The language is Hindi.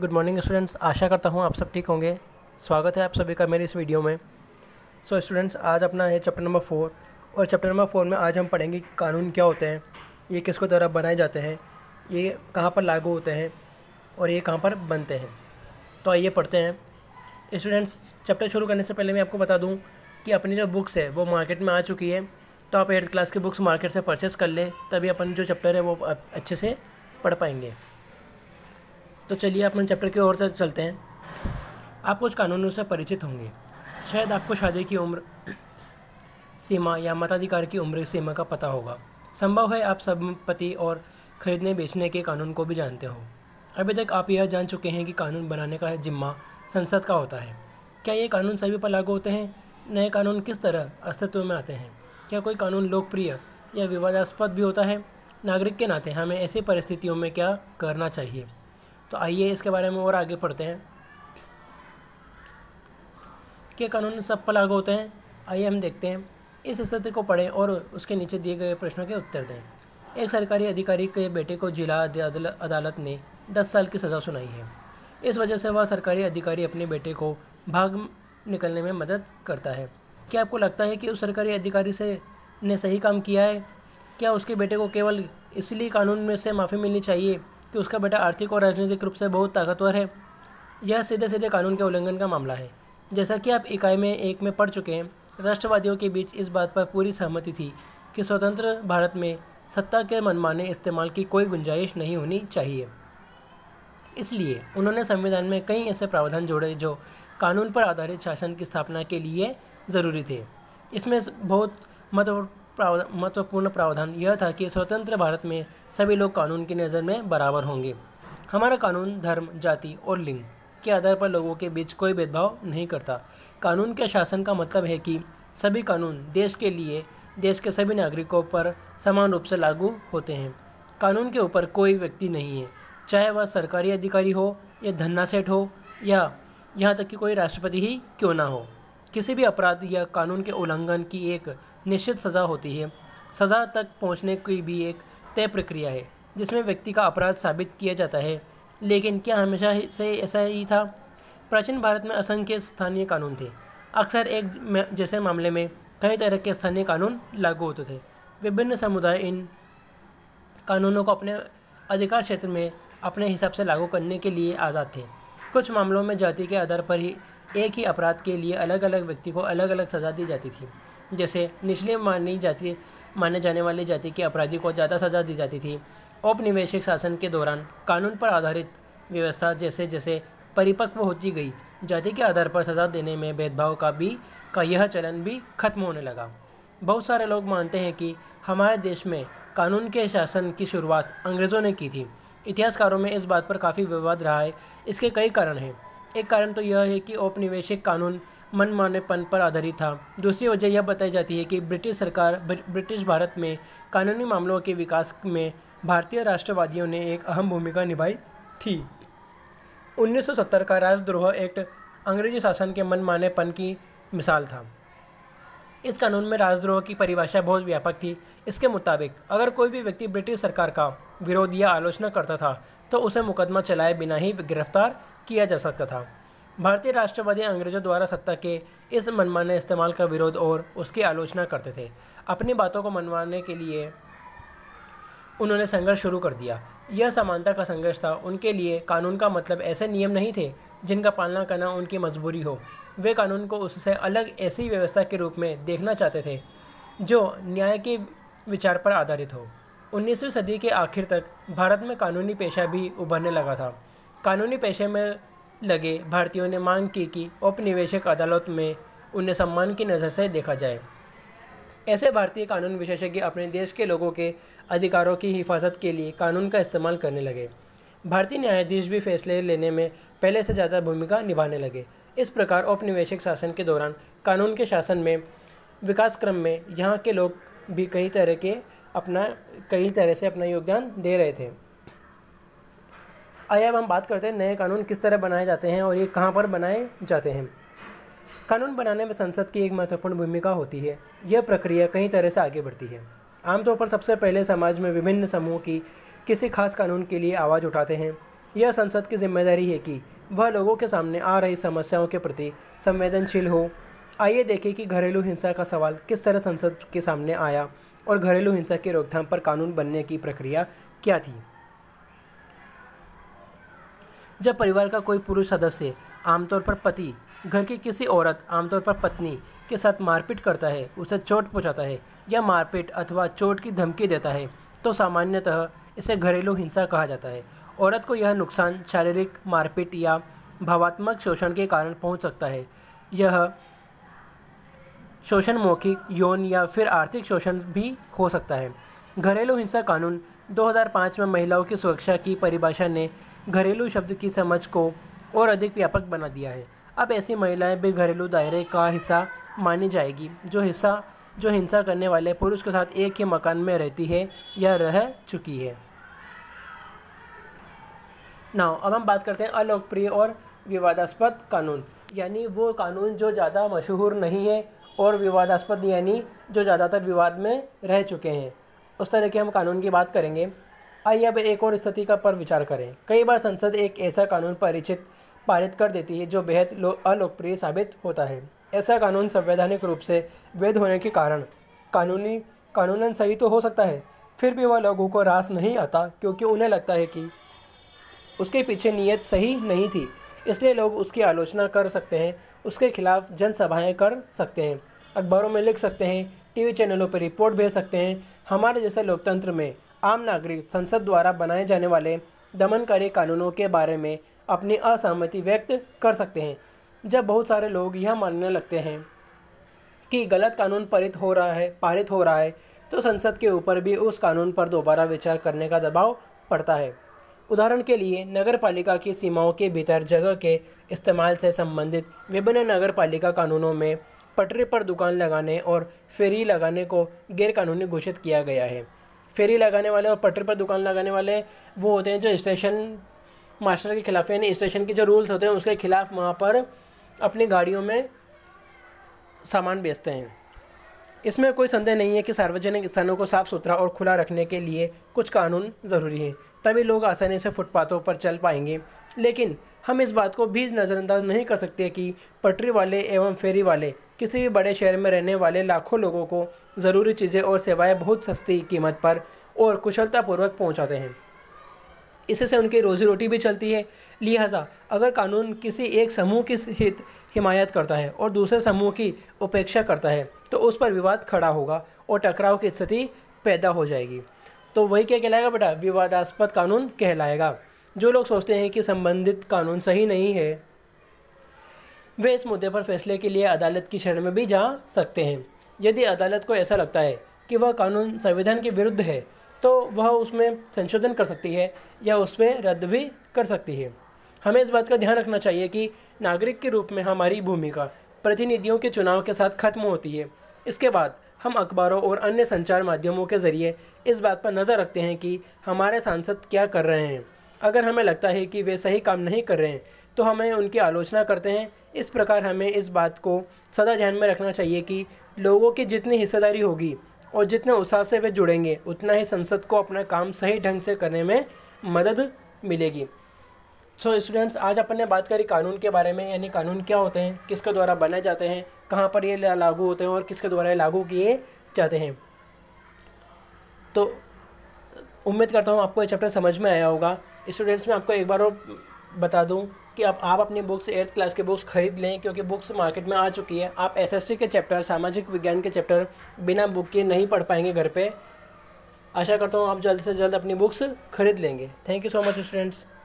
गुड मॉर्निंग स्टूडेंट्स आशा करता हूँ आप सब ठीक होंगे स्वागत है आप सभी का मेरे इस वीडियो में सो so, स्टूडेंट्स आज अपना है चैप्टर नंबर फोर और चैप्टर नंबर फोर में आज हम पढ़ेंगे कानून क्या होते हैं ये किसको द्वारा बनाए जाते हैं ये कहाँ पर लागू होते हैं और ये कहाँ पर बनते हैं तो आइए पढ़ते हैं स्टूडेंट्स चैप्टर शुरू करने से पहले मैं आपको बता दूँ कि अपनी जो बुक्स है वो मार्केट में आ चुकी है तो आप एट्थ क्लास की बुक्स मार्केट से परचेस कर लें तभी अपन जो चैप्टर है वो अच्छे से पढ़ पाएंगे तो चलिए अपने चैप्टर की ओर चलते हैं आप कुछ कानूनों से परिचित होंगे शायद आपको शादी की उम्र सीमा या मताधिकार की उम्र सीमा का पता होगा संभव है आप संपत्ति और खरीदने बेचने के कानून को भी जानते हो अभी तक आप यह जान चुके हैं कि कानून बनाने का जिम्मा संसद का होता है क्या ये कानून सभी पर लागू होते हैं नए कानून किस तरह अस्तित्व में आते हैं क्या कोई कानून लोकप्रिय या विवादास्पद भी होता है नागरिक के नाते हमें ऐसी परिस्थितियों में क्या करना चाहिए तो आइए इसके बारे में और आगे पढ़ते हैं के कानून सब पर लागू होते हैं आइए हम देखते हैं इस स्थिति को पढ़ें और उसके नीचे दिए गए प्रश्नों के उत्तर दें एक सरकारी अधिकारी के बेटे को जिला अदालत ने दस साल की सज़ा सुनाई है इस वजह से वह सरकारी अधिकारी अपने बेटे को भाग निकलने में मदद करता है क्या आपको लगता है कि उस सरकारी अधिकारी से ने सही काम किया है क्या उसके बेटे को केवल इसलिए कानून में से माफ़ी मिलनी चाहिए कि उसका बेटा आर्थिक और राजनीतिक रूप से बहुत ताकतवर है यह सीधे सीधे कानून के उल्लंघन का मामला है जैसा कि आप इकाई में एक में पढ़ चुके हैं राष्ट्रवादियों के बीच इस बात पर पूरी सहमति थी कि स्वतंत्र भारत में सत्ता के मनमाने इस्तेमाल की कोई गुंजाइश नहीं होनी चाहिए इसलिए उन्होंने संविधान में कई ऐसे प्रावधान जोड़े जो कानून पर आधारित शासन की स्थापना के लिए ज़रूरी थे इसमें बहुत महत्व प्रावधान महत्वपूर्ण प्रावधान यह था कि स्वतंत्र भारत में सभी लोग कानून की नज़र में बराबर होंगे हमारा कानून धर्म जाति और लिंग के आधार पर लोगों के बीच कोई भेदभाव नहीं करता कानून के शासन का मतलब है कि सभी कानून देश के लिए देश के सभी नागरिकों पर समान रूप से लागू होते हैं कानून के ऊपर कोई व्यक्ति नहीं है चाहे वह सरकारी अधिकारी हो या धन्ना सेठ हो या यहाँ तक कि कोई राष्ट्रपति ही क्यों ना हो किसी भी अपराध या कानून के उल्लंघन की एक निश्चित सज़ा होती है सज़ा तक पहुंचने की भी एक तय प्रक्रिया है जिसमें व्यक्ति का अपराध साबित किया जाता है लेकिन क्या हमेशा से ऐसा ही था प्राचीन भारत में असंख्य स्थानीय कानून थे अक्सर एक जैसे मामले में कई तरह के स्थानीय कानून लागू होते थे विभिन्न समुदाय इन कानूनों को अपने अधिकार क्षेत्र में अपने हिसाब से लागू करने के लिए आज़ाद थे कुछ मामलों में जाति के आधार पर ही एक ही अपराध के लिए अलग अलग व्यक्ति को अलग अलग सज़ा दी जाती थी जैसे निचले मानी जाती माने जाने वाली जाति के अपराधी को ज़्यादा सजा दी जाती थी औपनिवेशिक शासन के दौरान कानून पर आधारित व्यवस्था जैसे जैसे परिपक्व होती गई जाति के आधार पर सजा देने में भेदभाव का भी का यह चलन भी खत्म होने लगा बहुत सारे लोग मानते हैं कि हमारे देश में कानून के शासन की शुरुआत अंग्रेज़ों ने की थी इतिहासकारों में इस बात पर काफ़ी विवाद रहा है इसके कई कारण हैं एक कारण तो यह है कि औपनिवेशिक कानून मनमानेपन पर आधारित था दूसरी वजह यह बताई जाती है कि ब्रिटिश सरकार ब्रिटिश भारत में कानूनी मामलों के विकास में भारतीय राष्ट्रवादियों ने एक अहम भूमिका निभाई थी 1970 का राजद्रोह एक्ट अंग्रेजी शासन के मनमानेपन की मिसाल था इस कानून में राजद्रोह की परिभाषा बहुत व्यापक थी इसके मुताबिक अगर कोई भी व्यक्ति ब्रिटिश सरकार का विरोध या आलोचना करता था तो उसे मुकदमा चलाए बिना ही गिरफ्तार किया जा सकता था भारतीय राष्ट्रवादी अंग्रेजों द्वारा सत्ता के इस मनमाने इस्तेमाल का विरोध और उसकी आलोचना करते थे अपनी बातों को मनवाने के लिए उन्होंने संघर्ष शुरू कर दिया यह समानता का संघर्ष था उनके लिए कानून का मतलब ऐसे नियम नहीं थे जिनका पालना करना उनकी मजबूरी हो वे कानून को उससे अलग ऐसी व्यवस्था के रूप में देखना चाहते थे जो न्याय के विचार पर आधारित हो 19वीं सदी के आखिर तक भारत में कानूनी पेशा भी उभरने लगा था कानूनी पेशे में लगे भारतीयों ने मांग की कि औपनिवेशिक अदालत में उन्हें सम्मान की नज़र से देखा जाए ऐसे भारतीय कानून विशेषज्ञ अपने देश के लोगों के अधिकारों की हिफाजत के लिए कानून का इस्तेमाल करने लगे भारतीय न्यायाधीश भी फैसले लेने में पहले से ज़्यादा भूमिका निभाने लगे इस प्रकार औपनिवेशिक शासन के दौरान कानून के शासन में विकास क्रम में यहाँ के लोग भी कई तरह के अपना कई तरह से अपना योगदान दे रहे थे आइए अब हम बात करते हैं नए कानून किस तरह बनाए जाते हैं और ये कहाँ पर बनाए जाते हैं कानून बनाने में संसद की एक महत्वपूर्ण भूमिका होती है यह प्रक्रिया कई तरह से आगे बढ़ती है आमतौर पर सबसे पहले समाज में विभिन्न समूह की किसी खास कानून के लिए आवाज़ उठाते हैं यह संसद की जिम्मेदारी है कि वह लोगों के सामने आ रही समस्याओं के प्रति संवेदनशील हो आइए देखें कि घरेलू हिंसा का सवाल किस तरह संसद के सामने आया और घरेलू हिंसा की रोकथाम पर कानून बनने की प्रक्रिया क्या थी जब परिवार का कोई पुरुष सदस्य आमतौर पर पति घर की किसी औरत आमतौर पर पत्नी के साथ मारपीट करता है उसे चोट पहुंचाता है या मारपीट अथवा चोट की धमकी देता है तो सामान्यतः इसे घरेलू हिंसा कहा जाता है औरत को यह नुकसान शारीरिक मारपीट या भावात्मक शोषण के कारण पहुंच सकता है यह शोषण मौखिक यौन या फिर आर्थिक शोषण भी हो सकता है घरेलू हिंसा कानून 2005 में महिलाओं की सुरक्षा की परिभाषा ने घरेलू शब्द की समझ को और अधिक व्यापक बना दिया है अब ऐसी महिलाएं भी घरेलू दायरे का हिस्सा मानी जाएगी जो हिस्सा जो हिंसा करने वाले पुरुष के साथ एक ही मकान में रहती है या रह चुकी है ना अब हम बात करते हैं अलोकप्रिय और विवादास्पद कानून यानी वो कानून जो ज़्यादा मशहूर नहीं है और विवादास्पद यानी जो ज़्यादातर विवाद में रह चुके हैं उस तरह के हम कानून की बात करेंगे आइए अब एक और स्थिति का पर विचार करें कई बार संसद एक ऐसा कानून परिचित पारित कर देती है जो बेहद अलोकप्रिय साबित होता है ऐसा कानून संवैधानिक रूप से वैध होने के कारण कानूनी कानूनन सही तो हो सकता है फिर भी वह लोगों को रास नहीं आता क्योंकि उन्हें लगता है कि उसके पीछे नीयत सही नहीं थी इसलिए लोग उसकी आलोचना कर सकते हैं उसके खिलाफ जनसभाएं कर सकते हैं अखबारों में लिख सकते हैं टीवी चैनलों पर रिपोर्ट भेज सकते हैं हमारे जैसे लोकतंत्र में आम नागरिक संसद द्वारा बनाए जाने वाले दमनकारी कानूनों के बारे में अपनी असहमति व्यक्त कर सकते हैं जब बहुत सारे लोग यह मानने लगते हैं कि गलत कानून पारित हो रहा है पारित हो रहा है तो संसद के ऊपर भी उस कानून पर दोबारा विचार करने का दबाव पड़ता है उदाहरण के लिए नगर पालिका की सीमाओं के भीतर जगह के इस्तेमाल से संबंधित विभिन्न नगर पालिका कानूनों में पटरी पर दुकान लगाने और फेरी लगाने को गैरकानूनी घोषित किया गया है फेरी लगाने वाले और पटरी पर दुकान लगाने वाले वो होते हैं जो स्टेशन मास्टर के खिलाफ यानी स्टेशन के जो रूल्स होते हैं उसके खिलाफ वहाँ पर अपनी गाड़ियों में सामान बेचते हैं इसमें कोई संदेह नहीं है कि सार्वजनिक स्थानों को साफ सुथरा और खुला रखने के लिए कुछ कानून ज़रूरी है तभी लोग आसानी से फुटपाथों पर चल पाएंगे लेकिन हम इस बात को भी नज़रअंदाज नहीं कर सकते कि पटरी वाले एवं फेरी वाले किसी भी बड़े शहर में रहने वाले लाखों लोगों को ज़रूरी चीज़ें और सेवाएं बहुत सस्ती कीमत पर और कुशलतापूर्वक पहुंचाते हैं इससे उनकी रोजी रोटी भी चलती है लिहाजा अगर कानून किसी एक समूह की हित हिमायत करता है और दूसरे समूह की उपेक्षा करता है तो उस पर विवाद खड़ा होगा और टकराव की स्थिति पैदा हो जाएगी तो वही क्या कहलाएगा बेटा विवादास्पद कानून कहलाएगा जो लोग सोचते हैं कि संबंधित कानून सही नहीं है वे इस मुद्दे पर फैसले के लिए अदालत की शरण में भी जा सकते हैं यदि अदालत को ऐसा लगता है कि वह कानून संविधान के विरुद्ध है तो वह उसमें संशोधन कर सकती है या उसमें रद्द भी कर सकती है हमें इस बात का ध्यान रखना चाहिए कि नागरिक के रूप में हमारी भूमिका प्रतिनिधियों के चुनाव के साथ खत्म होती है इसके बाद हम अखबारों और अन्य संचार माध्यमों के ज़रिए इस बात पर नज़र रखते हैं कि हमारे सांसद क्या कर रहे हैं अगर हमें लगता है कि वे सही काम नहीं कर रहे हैं तो हमें उनकी आलोचना करते हैं इस प्रकार हमें इस बात को सदा ध्यान में रखना चाहिए कि लोगों की जितनी हिस्सेदारी होगी और जितने उत्साह से वे जुड़ेंगे उतना ही संसद को अपना काम सही ढंग से करने में मदद मिलेगी सो so, स्टूडेंट्स आज अपन ने बात करी कानून के बारे में यानी कानून क्या होते हैं किसके द्वारा बनाए जाते हैं कहाँ पर ये लागू होते हैं और किसके द्वारा ये लागू किए जाते हैं तो उम्मीद करता हूँ आपको ये चैप्टर समझ में आया होगा स्टूडेंट्स मैं आपको एक बार और बता दूँ कि आप आप अपनी बुक्स एट्थ क्लास के बुक्स खरीद लें क्योंकि बुक्स मार्केट में आ चुकी है आप एस के चैप्टर सामाजिक विज्ञान के चैप्टर बिना बुक के नहीं पढ़ पाएंगे घर पर आशा करता हूँ आप जल्द से जल्द अपनी बुक्स खरीद लेंगे thank you so much students